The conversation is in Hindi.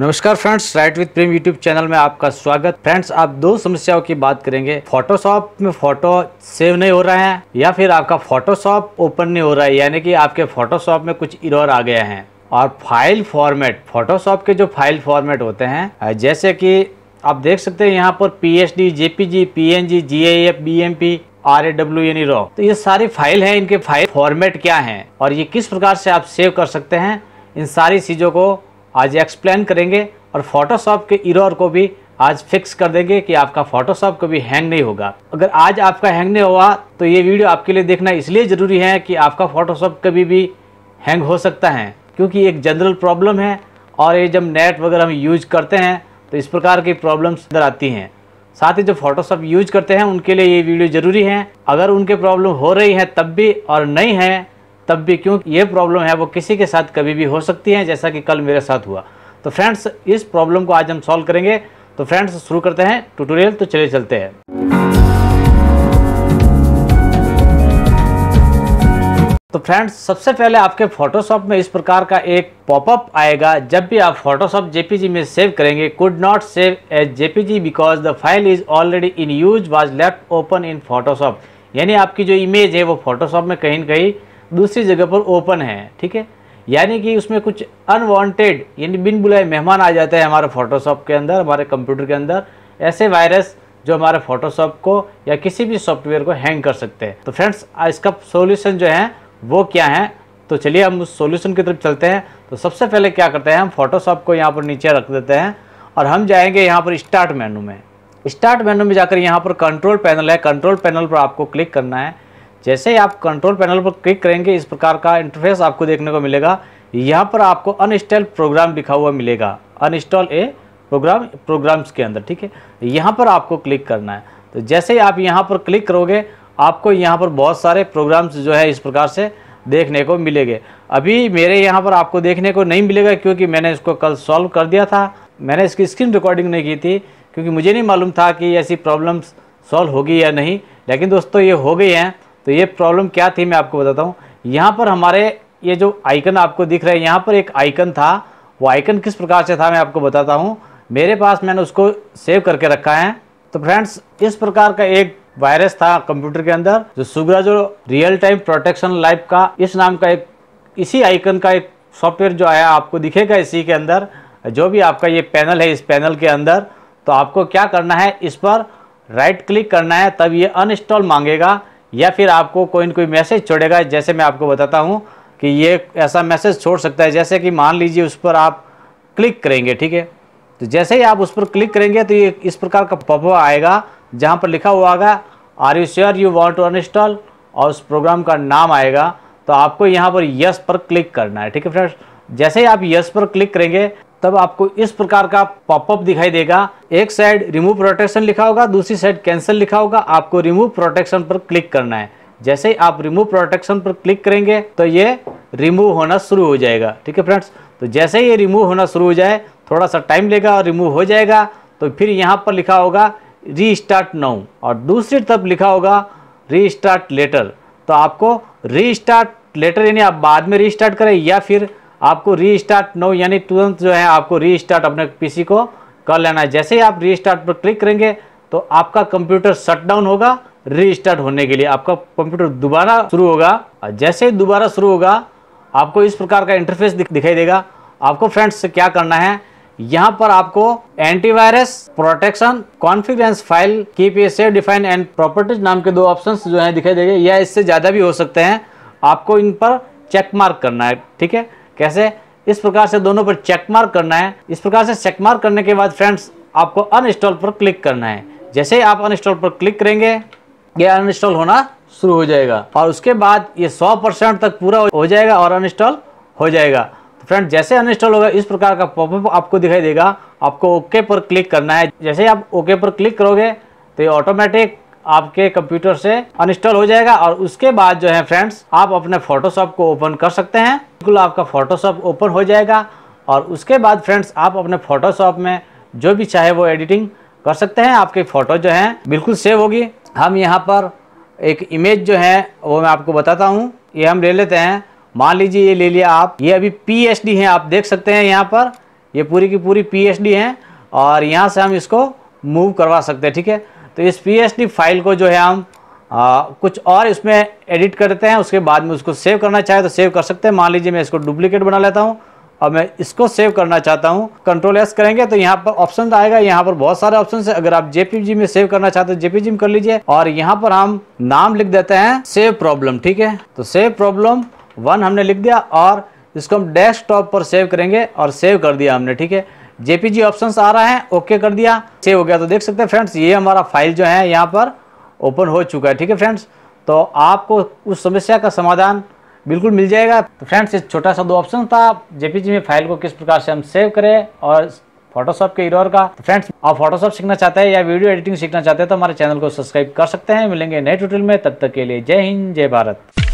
नमस्कार friends right with Prem YouTube channel में आपका स्वागत फ्रेंड्स आप दो समस्याओं की बात करेंगे फोटोशॉप में फोटो सेव नहीं हो रहे हैं या फिर आपका फोटोशॉप ओपन नहीं हो रहा है यानी कि आपके फोटोशॉप में कुछ इरोर आ गया है और फाइल फॉर्मेट फोटोशॉप के जो फाइल फॉर्मेट होते हैं जैसे कि आप देख सकते हैं यहाँ पर P H D JPG P N G G I F B M P R A W यानी रॉ तो ये सारी फाइल है इनके फाइल फॉर्मेट क्या है और ये किस प्रकार से आप सेव कर सकते हैं इन सारी चीज़ों को आज एक्सप्लेन करेंगे और फोटोशॉप के इरोर को भी आज फिक्स कर देंगे कि आपका फोटोशॉप कभी हैंग नहीं होगा अगर आज आपका हैंग नहीं हुआ तो ये वीडियो आपके लिए देखना इसलिए ज़रूरी है कि आपका फोटोशॉप कभी भी हैंग हो सकता है क्योंकि एक जनरल प्रॉब्लम है और ये जब नेट वगैरह हम यूज करते हैं तो इस प्रकार की प्रॉब्लम्स इधर आती हैं साथ ही जो फोटोशॉप यूज करते हैं उनके लिए ये वीडियो ज़रूरी है अगर उनके प्रॉब्लम हो रही है तब भी और नहीं है तब भी क्योंकि ये प्रॉब्लम है वो किसी के साथ कभी भी हो सकती है जैसा कि कल मेरे साथ हुआ तो फ्रेंड्स इस प्रॉब्लम को आज हम सॉल्व करेंगे तो फ्रेंड्स शुरू करते हैं ट्यूटोरियल तो चले चलते हैं तो फ्रेंड्स सबसे पहले आपके फोटोशॉप में इस प्रकार का एक पॉपअप आएगा जब भी आप फोटोशॉप जेपीजी में सेव करेंगे could not save as JPG because the file is already in use was left open in Photoshop यानी आपकी जो इमेज है वो फोटोशॉप में कहीं ना कहीं दूसरी जगह पर ओपन है ठीक है यानी कि उसमें कुछ अनवांटेड यानी बिन बुलाए मेहमान आ जाते हैं हमारे फोटोशॉप के अंदर हमारे कंप्यूटर के अंदर ऐसे वायरस जो हमारे फोटोशॉप को या किसी भी सॉफ्टवेयर को हैंग कर सकते हैं तो फ्रेंड्स इसका सोल्यूशन जो है वो क्या है तो चलिए हम उस सोल्यूशन की तरफ चलते हैं तो सबसे पहले क्या करते हैं हम फोटोशॉप को यहाँ पर नीचे रख देते हैं और हम जाएंगे यहाँ पर स्टार्ट मेनू में स्टार्ट मेनू में जाकर यहाँ पर कंट्रोल पैनल है कंट्रोल पैनल पर आपको क्लिक करना है जैसे ही आप कंट्रोल पैनल पर क्लिक करेंगे इस प्रकार का इंटरफेस आपको देखने को मिलेगा यहाँ पर आपको अनइंस्टॉल प्रोग्राम लिखा हुआ मिलेगा अनइंस्टॉल ए प्रोग्राम प्रोग्राम्स के अंदर ठीक है यहाँ पर आपको क्लिक करना है तो जैसे ही आप यहाँ पर क्लिक करोगे आपको यहाँ पर बहुत सारे प्रोग्राम्स जो है इस प्रकार से देखने को मिलेंगे अभी मेरे यहाँ पर आपको देखने को नहीं मिलेगा क्योंकि मैंने इसको कल सॉल्व कर दिया था मैंने इसकी स्क्रीन रिकॉर्डिंग नहीं की थी क्योंकि मुझे नहीं मालूम था कि ऐसी प्रॉब्लम्स सॉल्व होगी या नहीं लेकिन दोस्तों ये हो गई हैं तो ये प्रॉब्लम क्या थी मैं आपको बताता हूँ यहाँ पर हमारे ये जो आइकन आपको दिख रहा है यहाँ पर एक आइकन था वो आइकन किस प्रकार से था मैं आपको बताता हूँ मेरे पास मैंने उसको सेव करके रखा है तो फ्रेंड्स इस प्रकार का एक वायरस था कंप्यूटर के अंदर जो सुग्रा जो रियल टाइम प्रोटेक्शन लाइफ का इस नाम का एक इसी आइकन का एक सॉफ्टवेयर जो आया आपको दिखेगा इसी के अंदर जो भी आपका ये पैनल है इस पैनल के अंदर तो आपको क्या करना है इस पर राइट क्लिक करना है तब ये अनइंस्टॉल मांगेगा या फिर आपको कोई न कोई मैसेज छोड़ेगा जैसे मैं आपको बताता हूँ कि ये ऐसा मैसेज छोड़ सकता है जैसे कि मान लीजिए उस पर आप क्लिक करेंगे ठीक है तो जैसे ही आप उस पर क्लिक करेंगे तो ये इस प्रकार का पप आएगा जहाँ पर लिखा हुआ आएगा are you sure you want to uninstall और उस प्रोग्राम का नाम आएगा तो आपको यहाँ पर यस पर क्लिक करना है ठीक है फ्रेंड्स जैसे ही आप यस पर क्लिक करेंगे तब आपको इस प्रकार का पॉपअप दिखाई देगा एक साइड रिमूव प्रोटेक्शन लिखा होगा दूसरी साइड कैंसिल लिखा होगा आपको रिमूव प्रोटेक्शन पर क्लिक करना है जैसे ही आप रिमूव प्रोटेक्शन पर क्लिक करेंगे तो ये रिमूव होना शुरू हो जाएगा ठीक है फ्रेंड्स तो जैसे ही ये रिमूव होना शुरू हो जाए थोड़ा सा टाइम लेगा और रिमूव हो जाएगा तो फिर यहाँ पर लिखा होगा री स्टार्ट और दूसरी तरफ लिखा होगा री स्टार्ट लेटर तो आपको री स्टार्ट लेटर यानी आप बाद में रिस्टार्ट करें या फिर आपको रीस्टार्ट नो यानी तुरंत जो है आपको रीस्टार्ट अपने पीसी को कर लेना है जैसे ही आप रीस्टार्ट पर क्लिक करेंगे तो आपका कंप्यूटर शटडाउन होगा रीस्टार्ट होने के लिए आपका कंप्यूटर दोबारा शुरू होगा और जैसे ही दोबारा शुरू होगा आपको इस प्रकार का इंटरफेस दिखाई देगा आपको फ्रेंड्स क्या करना है यहाँ पर आपको antivirus protection confidence file keep a save define and properties नाम के दो ऑप्शंस जो है दिखाई देंगे या इससे ज़्यादा भी हो सकते हैं आपको इन पर चेक मार्क करना है ठीक है कैसे इस प्रकार से दोनों पर चेक मार्क करना है इस प्रकार से चेक मार्क करने के बाद फ्रेंड्स आपको अनइंस्टॉल पर क्लिक करना है जैसे ही आप अनइंस्टॉल पर क्लिक करेंगे ये अनइंस्टॉल होना शुरू हो जाएगा और उसके बाद ये 100 परसेंट तक पूरा हो जाएगा और अनइंस्टॉल हो जाएगा तो फ्रेंड जैसे अनइंस्टॉल होगा इस प्रकार का पॉपअप आपको दिखाई देगा आपको ओके पर क्लिक करना है जैसे आप ओके पर क्लिक करोगे तो ये ऑटोमेटिक आपके कंप्यूटर से अनइंस्टॉल हो जाएगा और उसके बाद जो है फ्रेंड्स आप अपने फोटोशॉप को ओपन कर सकते हैं बिल्कुल आपका फोटोशॉप ओपन हो जाएगा और उसके बाद फ्रेंड्स आप अपने फोटोशॉप में जो भी चाहे वो एडिटिंग कर सकते हैं आपकी फ़ोटो जो है बिल्कुल सेव होगी हम यहाँ पर एक इमेज जो है वो मैं आपको बताता हूँ ये हम ले लेते हैं मान लीजिए ये ले लिया आप ये अभी पी एच डी है आप देख सकते हैं यहाँ पर ये पूरी की पूरी पी एच डी है और यहाँ से हम इसको मूव करवा सकते हैं ठीक है तो इस पी फाइल को जो है हम आ, कुछ और इसमें एडिट करते हैं उसके बाद में उसको सेव करना चाहे तो सेव कर सकते हैं मान लीजिए मैं इसको डुप्लीकेट बना लेता हूँ और मैं इसको सेव करना चाहता हूँ कंट्रोल एस करेंगे तो यहाँ पर ऑप्शन आएगा यहाँ पर बहुत सारे ऑप्शन है अगर आप जेपीजी में सेव करना चाहते हैं जेपीजी में कर लीजिए और यहाँ पर हम नाम लिख देते हैं सेव प्रॉब्लम ठीक है तो सेव प्रॉब्लम वन हमने लिख दिया और इसको हम डेस्कटॉप पर सेव करेंगे और सेव कर दिया हमने ठीक है जेपीजी ऑप्शंस आ रहा है ओके कर दिया सेव हो गया तो देख सकते हैं फ्रेंड्स ये हमारा फाइल जो है यहाँ पर ओपन हो चुका है ठीक है फ्रेंड्स तो आपको उस समस्या का समाधान बिल्कुल मिल जाएगा तो फ्रेंड्स ये छोटा सा दो ऑप्शन था जेपीजी में फाइल को किस प्रकार से हम सेव करें और फोटोशॉप के इरोर का तो फ्रेंड्स आप फोटोशॉप सीखना चाहते हैं या वीडियो एडिटिंग सीखना चाहते हैं तो हमारे चैनल को सब्सक्राइब कर सकते हैं मिलेंगे नए ट्यूटोरियल में तब तक के लिए जय हिंद जय भारत